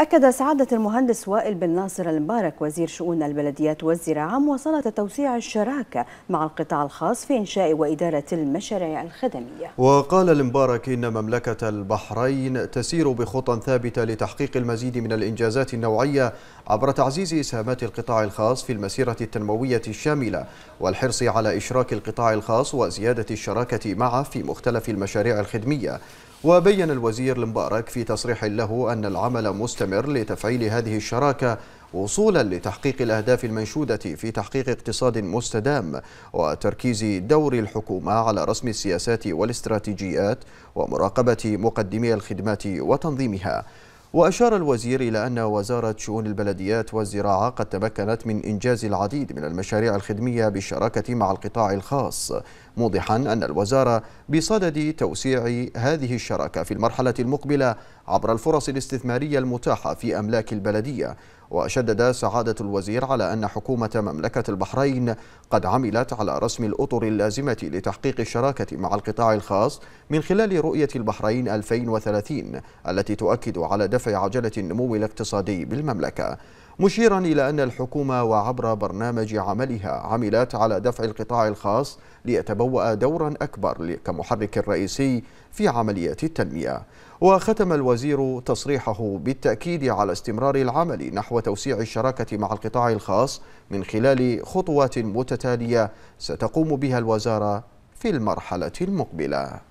أكد سعادة المهندس وائل بن ناصر المبارك وزير شؤون البلديات والزراعة مواصلة توسيع الشراكة مع القطاع الخاص في إنشاء وإدارة المشاريع الخدمية وقال المبارك إن مملكة البحرين تسير بخطى ثابتة لتحقيق المزيد من الإنجازات النوعية عبر تعزيز إسهامات القطاع الخاص في المسيرة التنموية الشاملة والحرص على إشراك القطاع الخاص وزيادة الشراكة معه في مختلف المشاريع الخدمية وبين الوزير المبارك في تصريح له أن العمل مستمر لتفعيل هذه الشراكة وصولا لتحقيق الأهداف المنشودة في تحقيق اقتصاد مستدام وتركيز دور الحكومة على رسم السياسات والاستراتيجيات ومراقبة مقدمي الخدمات وتنظيمها وأشار الوزير إلى أن وزارة شؤون البلديات والزراعة قد تمكنت من إنجاز العديد من المشاريع الخدمية بالشراكة مع القطاع الخاص موضحا أن الوزارة بصدد توسيع هذه الشراكة في المرحلة المقبلة عبر الفرص الاستثمارية المتاحة في أملاك البلدية وشدد سعادة الوزير على أن حكومة مملكة البحرين قد عملت على رسم الأطر اللازمة لتحقيق الشراكة مع القطاع الخاص من خلال رؤية البحرين 2030 التي تؤكد على دفع عجلة النمو الاقتصادي بالمملكة مشيرا إلى أن الحكومة وعبر برنامج عملها عملت على دفع القطاع الخاص ليتبوأ دورا أكبر كمحرك رئيسي في عمليات التنمية وختم الوزير تصريحه بالتأكيد على استمرار العمل نحو توسيع الشراكة مع القطاع الخاص من خلال خطوات متتالية ستقوم بها الوزارة في المرحلة المقبلة